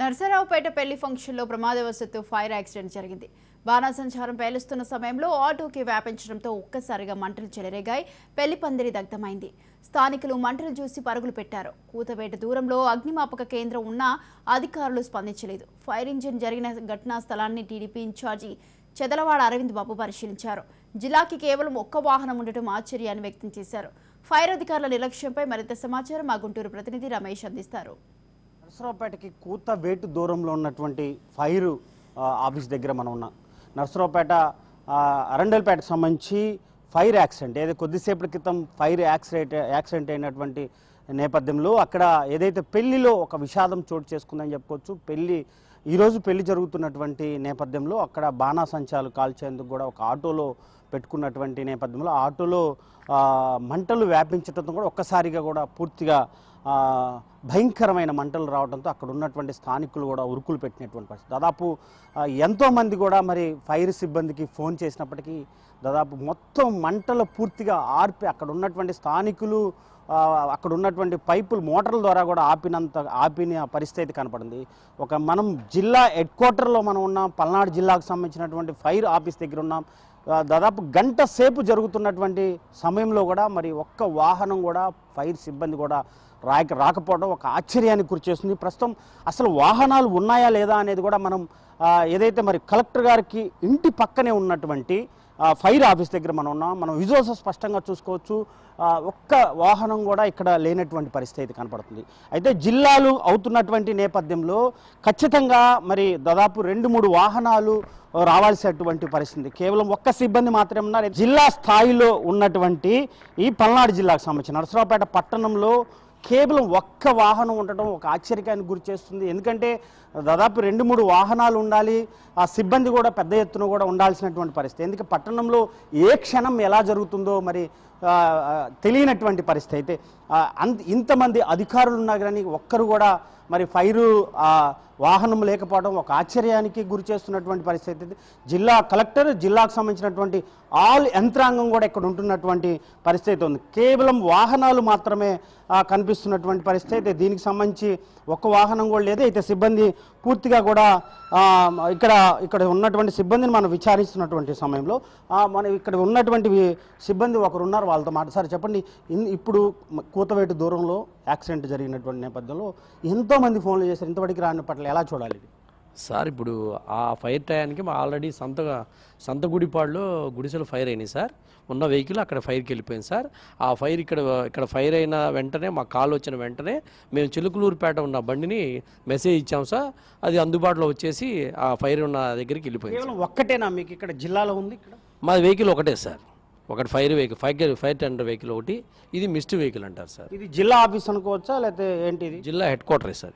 నర్సరావుపేట పెళ్లి ఫంక్షన్లో ప్రమాదవశత్తు fire accident జరిగింది బాణాసంచారం పేలుస్తున్న సమయంలో ఆటోకి వ్యాపించడంతో ఒక్కసారిగా మంటలు చెలరేగాయి పెళ్లి పందిరి దగ్ధమైంది స్థానికులు మంటలు చూసి పరుగులు పెట్టారు కూతవేట దూరంలో అగ్నిమాపక కేంద్రం ఉన్నా అధికారులు స్పందించలేదు ఫైర్ ఇంజిన్ జరిగిన ఘటనా స్థలాన్ని టీడీపీ ఇన్ఛార్జి చెదలవాడ అరవింద్ బాబు పరిశీలించారు జిల్లాకి కేవలం ఒక్క వాహనం ఉండటం ఆశ్చర్యాన్ని వ్యక్తం చేశారు ఫైర్ అధికారుల నిర్లక్ష్యంపై మరింత సమాచారం మా గుంటూరు ప్రతినిధి రమేష్ అందిస్తారు నర్సరావుపేటకి కూత వేటు దూరంలో ఉన్నటువంటి ఫైర్ ఆఫీస్ దగ్గర మనం ఉన్నాం నర్సరావుపేట అరండల్పేటకు సంబంధించి ఫైర్ యాక్సిడెంట్ ఏదో కొద్దిసేపటి క్రితం ఫైర్ యాక్సిడెంట్ యాక్సిడెంట్ అయినటువంటి నేపథ్యంలో అక్కడ ఏదైతే పెళ్లిలో ఒక విషాదం చోటు చేసుకుందని చెప్పుకోవచ్చు పెళ్లి ఈరోజు పెళ్లి జరుగుతున్నటువంటి నేపథ్యంలో అక్కడ బాణాసంచాలు కాల్చేందుకు కూడా ఒక ఆటోలో పెట్టుకున్నటువంటి నేపథ్యంలో ఆటోలో మంటలు వ్యాపించడంతో కూడా ఒక్కసారిగా కూడా పూర్తిగా భయంకరమైన మంటలు రావడంతో అక్కడ ఉన్నటువంటి స్థానికులు కూడా ఉరుకులు పెట్టినటువంటి పరిస్థితి దాదాపు ఎంతోమంది కూడా మరి ఫైర్ సిబ్బందికి ఫోన్ చేసినప్పటికీ దాదాపు మొత్తం మంటలు పూర్తిగా ఆర్పి అక్కడ ఉన్నటువంటి స్థానికులు అక్కడ ఉన్నటువంటి పైపులు మోటార్ల ద్వారా కూడా ఆపినంత ఆపిన పరిస్థితి కనపడింది ఒక మనం జిల్లా హెడ్ క్వార్టర్లో మనం ఉన్నాం పల్నాడు జిల్లాకు సంబంధించినటువంటి ఫైర్ ఆఫీస్ దగ్గర ఉన్నాం దాదాపు గంట సేపు జరుగుతున్నటువంటి సమయంలో కూడా మరి ఒక్క వాహనం కూడా ఫైర్ సిబ్బంది కూడా రాక రాకపోవడం ఒక ఆశ్చర్యానికి గురి చేస్తుంది ప్రస్తుతం అసలు వాహనాలు ఉన్నాయా లేదా అనేది కూడా మనం ఏదైతే మరి కలెక్టర్ గారికి ఇంటి పక్కనే ఉన్నటువంటి ఫైర్ ఆఫీస్ దగ్గర మనం ఉన్నాం మనం విజువల్స్ స్పష్టంగా చూసుకోవచ్చు ఒక్క వాహనం కూడా ఇక్కడ లేనటువంటి పరిస్థితి కనపడుతుంది అయితే జిల్లాలు అవుతున్నటువంటి నేపథ్యంలో ఖచ్చితంగా మరి దాదాపు రెండు మూడు వాహనాలు రావాల్సినటువంటి పరిస్థితి కేవలం ఒక్క సిబ్బంది మాత్రమే ఉన్నారు జిల్లా స్థాయిలో ఉన్నటువంటి ఈ పల్నాడు జిల్లాకు సంబంధించిన నరసరావుపేట పట్టణంలో కేవలం ఒక్క వాహనం ఉండటం ఒక ఆశ్చర్యానికి గురి చేస్తుంది ఎందుకంటే దాదాపు రెండు మూడు వాహనాలు ఉండాలి ఆ సిబ్బంది కూడా పెద్ద ఎత్తున కూడా ఉండాల్సినటువంటి పరిస్థితి ఎందుకంటే పట్టణంలో ఏ క్షణం ఎలా జరుగుతుందో మరి తెలియనటువంటి పరిస్థితి అయితే అంత ఇంతమంది అధికారులు ఉన్నా కానీ ఒక్కరు కూడా మరి ఫైరు వాహనం లేకపోవడం ఒక ఆశ్చర్యానికి గురి చేస్తున్నటువంటి పరిస్థితి జిల్లా కలెక్టర్ జిల్లాకు సంబంధించినటువంటి ఆల్ యంత్రాంగం కూడా ఇక్కడ ఉంటున్నటువంటి పరిస్థితి ఉంది కేవలం వాహనాలు మాత్రమే కనిపిస్తున్నటువంటి పరిస్థితి దీనికి సంబంధించి ఒక్క వాహనం కూడా లేదు అయితే సిబ్బంది పూర్తిగా కూడా ఇక్కడ ఇక్కడ ఉన్నటువంటి సిబ్బందిని మనం విచారిస్తున్నటువంటి సమయంలో మనం ఇక్కడ ఉన్నటువంటి సిబ్బంది ఒకరు ఉన్నారు వాళ్ళతో మాట చెప్పండి ఇప్పుడు కూతవేటు దూరంలో యాక్సిడెంట్ జరిగినటువంటి నేపథ్యంలో ఎంతోమంది ఫోన్లు చేశారు ఇంతవరకు రాని పట్ల ఎలా చూడాలి సార్ ఇప్పుడు ఆ ఫైర్ టయానికి మా ఆల్రెడీ సంత సంత గుడిపాడులో గుడిసెలు ఫైర్ అయినాయి సార్ ఉన్న వెహికల్ అక్కడ ఫైర్కి వెళ్ళిపోయింది సార్ ఆ ఫైర్ ఇక్కడ ఇక్కడ ఫైర్ అయిన వెంటనే మా కాల్ వచ్చిన వెంటనే మేము చిలుకులూరుపేట ఉన్న బండిని మెసేజ్ ఇచ్చాం సార్ అది అందుబాటులో వచ్చేసి ఆ ఫైర్ ఉన్న దగ్గరికి వెళ్ళిపోయింది ఒక్కటేనా మీకు ఇక్కడ జిల్లాలో ఉంది ఇక్కడ మా వెహికల్ ఒకటే సార్ ఒకటి fire vehicle fire fire tender vehicle ఒకటి ఇది మిస్ట్ వెహికల్ అంటారు సార్ ఇది జిల్లా ఆఫీస్ అనుకోవచ్చా లేకపోతే ఏంటి ఇది జిల్లా హెడ్ క్వార్టర్ సార్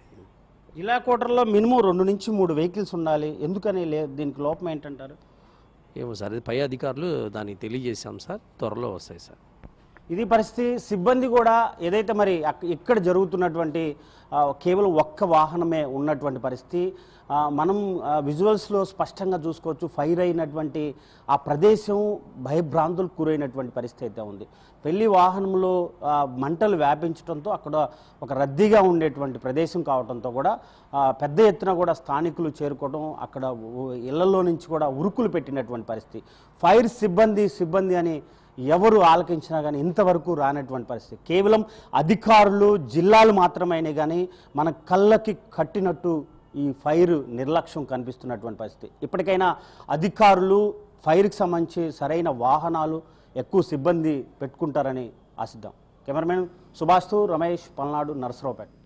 జిల్లా క్వార్టర్లో మినిమం రెండు నుంచి మూడు వెహికల్స్ ఉండాలి ఎందుకని లేదు దీనికి లోపం ఏంటంటారు ఏమో సార్ ఇది పై అధికారులు దానికి తెలియజేశాం సార్ త్వరలో వస్తాయి సార్ ఇది పరిస్థితి సిబ్బంది కూడా ఏదైతే మరి ఇక్కడ జరుగుతున్నటువంటి కేవలం ఒక్క వాహనమే ఉన్నటువంటి పరిస్థితి మనం విజువల్స్లో స్పష్టంగా చూసుకోవచ్చు ఫైర్ అయినటువంటి ఆ ప్రదేశం భయభ్రాంతులకు గురైనటువంటి పరిస్థితి అయితే ఉంది పెళ్లి వాహనంలో మంటలు వ్యాపించడంతో అక్కడ ఒక రద్దీగా ఉండేటువంటి ప్రదేశం కావడంతో కూడా పెద్ద ఎత్తున కూడా స్థానికులు చేరుకోవడం అక్కడ ఇళ్లలో నుంచి కూడా ఉరుకులు పెట్టినటువంటి పరిస్థితి ఫైర్ సిబ్బంది సిబ్బంది అని ఎవరు ఆలకించినా కానీ ఇంతవరకు రానటువంటి పరిస్థితి కేవలం అధికారులు జిల్లాలు మాత్రమైనా కానీ మన కళ్ళకి కట్టినట్టు ఈ ఫైర్ నిర్లక్ష్యం కనిపిస్తున్నటువంటి పరిస్థితి ఇప్పటికైనా అధికారులు ఫైర్కి సంబంధించి సరైన వాహనాలు ఎక్కువ సిబ్బంది పెట్టుకుంటారని ఆశిద్దాం కెమెరామెన్ సుభాష్తో రమేష్ పల్నాడు నర్సరావుపేట